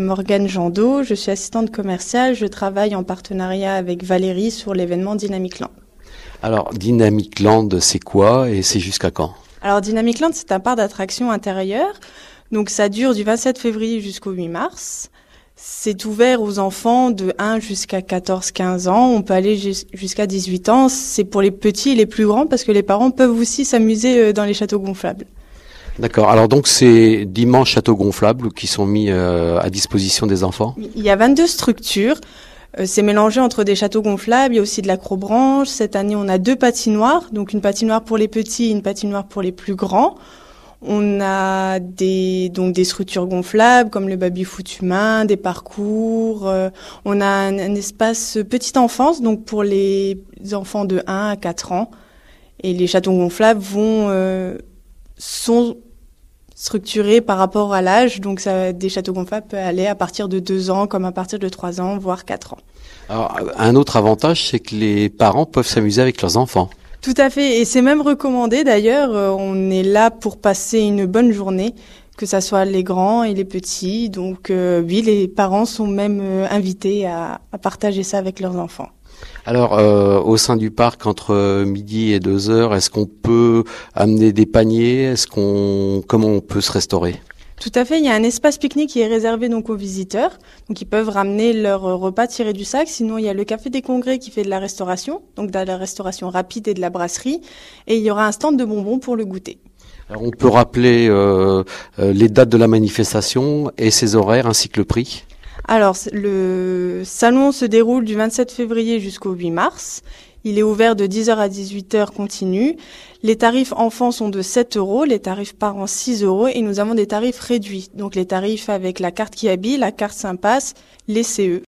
Morgane Jandot, je suis assistante commerciale, je travaille en partenariat avec Valérie sur l'événement Dynamic Land. Alors Dynamic Land, c'est quoi et c'est jusqu'à quand Alors Dynamic Land, c'est un parc d'attractions intérieure Donc ça dure du 27 février jusqu'au 8 mars. C'est ouvert aux enfants de 1 jusqu'à 14-15 ans. On peut aller jusqu'à 18 ans. C'est pour les petits et les plus grands parce que les parents peuvent aussi s'amuser euh, dans les châteaux gonflables. D'accord. Alors donc c'est d'immenses châteaux gonflables qui sont mis euh, à disposition des enfants. Il y a 22 structures. Euh, c'est mélangé entre des châteaux gonflables, il y a aussi de l'acrobranche. Cette année, on a deux patinoires, donc une patinoire pour les petits et une patinoire pour les plus grands. On a des, donc des structures gonflables comme le baby-foot humain, des parcours. Euh, on a un, espace petite enfance, donc pour les enfants de 1 à 4 ans. Et les châteaux gonflables vont sont structurés par rapport à l'âge. Donc, ça, des châteaux gonflables peuvent aller à partir de 2 ans, comme à partir de 3 ans, voire 4 ans. un autre avantage, c'est que les parents peuvent s'amuser avec leurs enfants. Tout à fait, et c'est même recommandé d'ailleurs, euh, on est là pour passer une bonne journée que ça soit les grands et les petits. Donc euh, oui, les parents sont même euh, invités à, partager ça avec leurs enfants. Alors, euh, au sein du parc, entre midi et deux heures, est-ce qu'on peut amener des paniers Est-ce qu'on, comment on peut se restaurer tout à fait, il y a un espace pique-nique qui est réservé donc aux visiteurs. Donc ils peuvent ramener leur repas tiré du sac. Sinon, il y a le café des congrès qui fait de la restauration, donc de la restauration rapide et de la brasserie. Et il y aura un stand de bonbons pour le goûter. On peut rappeler euh, euh, les dates de la manifestation et ses horaires ainsi que le prix Alors, le salon se déroule du 27 février jusqu'au 8 mars. Il est ouvert de 10h à 18h continu. Les tarifs enfants sont de 7 euros, les tarifs parents 6 euros et nous avons des tarifs réduits. Donc les tarifs avec la carte Kiabi, la carte Sympas, les CE.